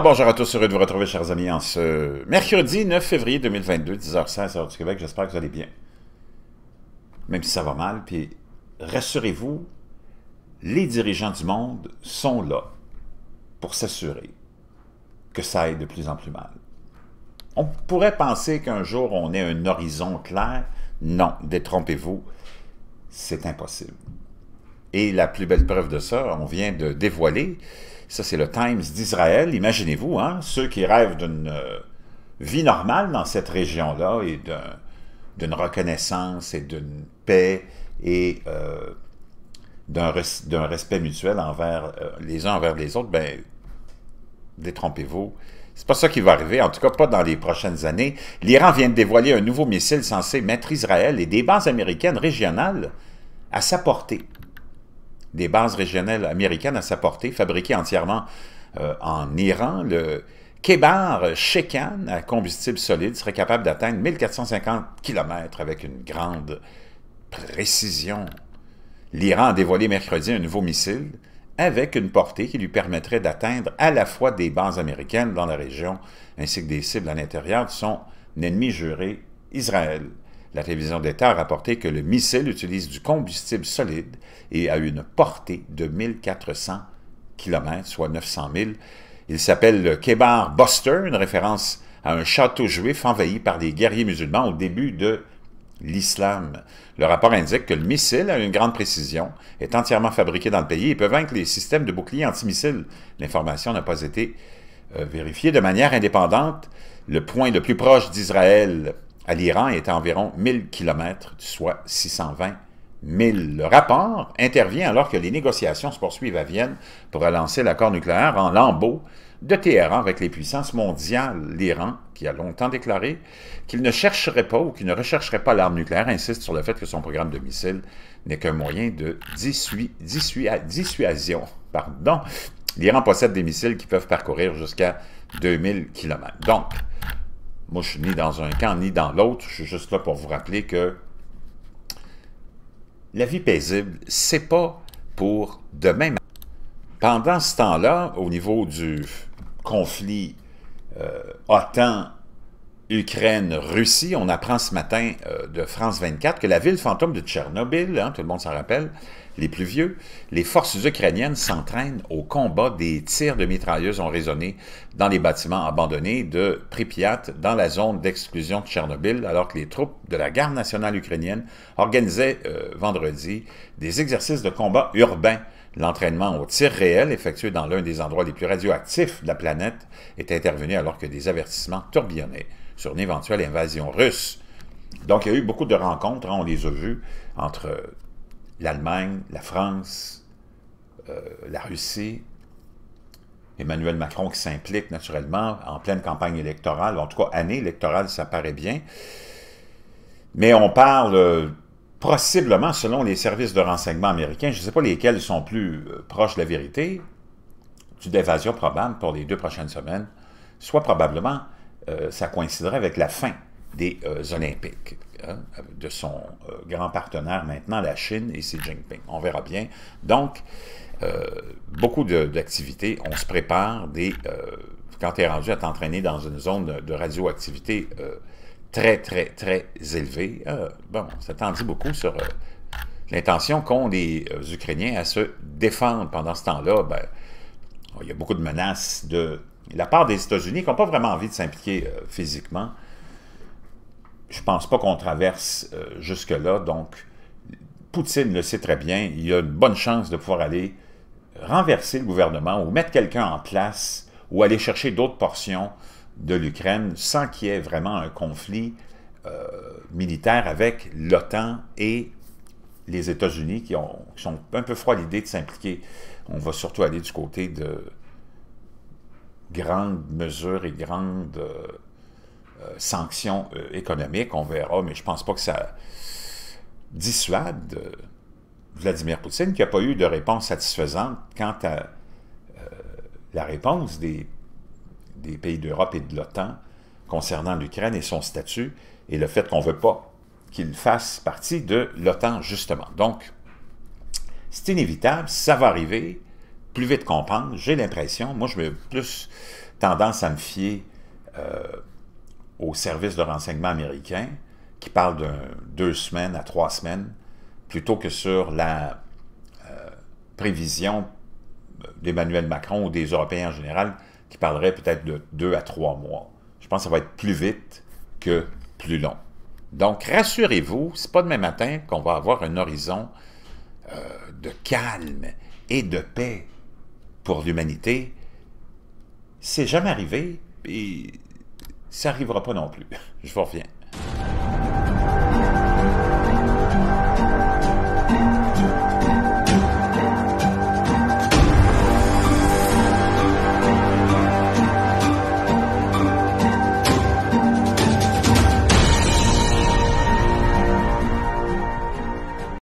bonjour à tous, heureux de vous retrouver chers amis en ce mercredi 9 février 2022, 10h16 heure du Québec, j'espère que vous allez bien. Même si ça va mal, puis rassurez-vous, les dirigeants du monde sont là pour s'assurer que ça aille de plus en plus mal. On pourrait penser qu'un jour on ait un horizon clair. Non, détrompez-vous, c'est impossible. Et la plus belle preuve de ça, on vient de dévoiler, ça c'est le Times d'Israël, imaginez-vous, hein, ceux qui rêvent d'une euh, vie normale dans cette région-là et d'une reconnaissance et d'une paix et euh, d'un respect mutuel envers euh, les uns envers les autres, ben détrompez-vous, c'est pas ça qui va arriver, en tout cas pas dans les prochaines années. L'Iran vient de dévoiler un nouveau missile censé mettre Israël et des bases américaines régionales à sa portée des bases régionales américaines à sa portée, fabriquées entièrement euh, en Iran. Le Kebar Shekan à combustible solide serait capable d'atteindre 1450 km avec une grande précision. L'Iran a dévoilé mercredi un nouveau missile avec une portée qui lui permettrait d'atteindre à la fois des bases américaines dans la région ainsi que des cibles à l'intérieur de son ennemi juré, Israël. La révision d'État a rapporté que le missile utilise du combustible solide et a une portée de 1400 km, soit 900 000. Il s'appelle le Kebar Buster, une référence à un château juif envahi par des guerriers musulmans au début de l'islam. Le rapport indique que le missile a une grande précision, est entièrement fabriqué dans le pays et peut vaincre les systèmes de boucliers antimissiles. L'information n'a pas été euh, vérifiée de manière indépendante. Le point le plus proche d'Israël à l'Iran est à environ 1000 km, soit 620 000. Le rapport intervient alors que les négociations se poursuivent à Vienne pour relancer l'accord nucléaire en lambeaux de Téhéran avec les puissances mondiales. L'Iran, qui a longtemps déclaré qu'il ne chercherait pas ou qu'il ne rechercherait pas l'arme nucléaire, insiste sur le fait que son programme de missiles n'est qu'un moyen de dissuasion. Pardon. L'Iran possède des missiles qui peuvent parcourir jusqu'à 2000 km. Donc, moi, je suis ni dans un camp ni dans l'autre. Je suis juste là pour vous rappeler que la vie paisible, c'est pas pour de même. Pendant ce temps-là, au niveau du conflit euh, Ukraine-Russie. On apprend ce matin euh, de France 24 que la ville fantôme de Tchernobyl, hein, tout le monde s'en rappelle, les plus vieux, les forces ukrainiennes s'entraînent au combat. Des tirs de mitrailleuses ont résonné dans les bâtiments abandonnés de Pripyat, dans la zone d'exclusion de Tchernobyl, alors que les troupes de la garde nationale ukrainienne organisaient euh, vendredi des exercices de combat urbain. L'entraînement au tir réel effectué dans l'un des endroits les plus radioactifs de la planète est intervenu alors que des avertissements tourbillonnaient sur une éventuelle invasion russe. Donc, il y a eu beaucoup de rencontres, hein, on les a vues, entre l'Allemagne, la France, euh, la Russie, Emmanuel Macron qui s'implique naturellement en pleine campagne électorale, en tout cas année électorale, ça paraît bien. Mais on parle euh, possiblement, selon les services de renseignement américains, je ne sais pas lesquels sont plus euh, proches de la vérité, d'une évasion probable pour les deux prochaines semaines, soit probablement euh, ça coïnciderait avec la fin des euh, Olympiques hein, de son euh, grand partenaire maintenant, la Chine et Xi Jinping. On verra bien. Donc, beaucoup d'activités. On se prépare des quand tu es rendu à t'entraîner dans une zone de, radioactivité très, très, très élevée, bon, ça t'en dit beaucoup sur l'intention qu'ont les Ukrainiens à se défendre pendant ce temps-là. Ben, il y a beaucoup de menaces de la part des États-Unis qui n'ont pas vraiment envie de s'impliquer euh, physiquement, je ne pense pas qu'on traverse euh, jusque-là. Donc, Poutine le sait très bien. Il a une bonne chance de pouvoir aller renverser le gouvernement ou mettre quelqu'un en place ou aller chercher d'autres portions de l'Ukraine sans qu'il y ait vraiment un conflit euh, militaire avec l'OTAN et les États-Unis qui, ont, sont un peu froids l'idée de s'impliquer. On va surtout aller du côté de, grandes mesures et grandes euh, euh, sanctions euh, économiques. On verra, mais je ne pense pas que ça dissuade Vladimir Poutine, qui n'a pas eu de réponse satisfaisante quant à la réponse des, des pays d'Europe et de l'OTAN concernant l'Ukraine et son statut et le fait qu'on ne veut pas qu'il fasse partie de l'OTAN, justement. Donc, c'est inévitable, ça va arriver plus vite comprendre, j'ai l'impression, moi je vais plus tendance à me fier euh, au service de renseignement américain qui parle de deux semaines à trois semaines plutôt que sur la euh, prévision euh, d'Emmanuel Macron ou des Européens en général qui parleraient peut-être de deux à trois mois. Je pense que ça va être plus vite que plus long. Donc, rassurez-vous, c'est pas demain matin qu'on va avoir un horizon de calme et de paix pour l'humanité, c'est jamais arrivé, et ça arrivera pas non plus. Je vous reviens.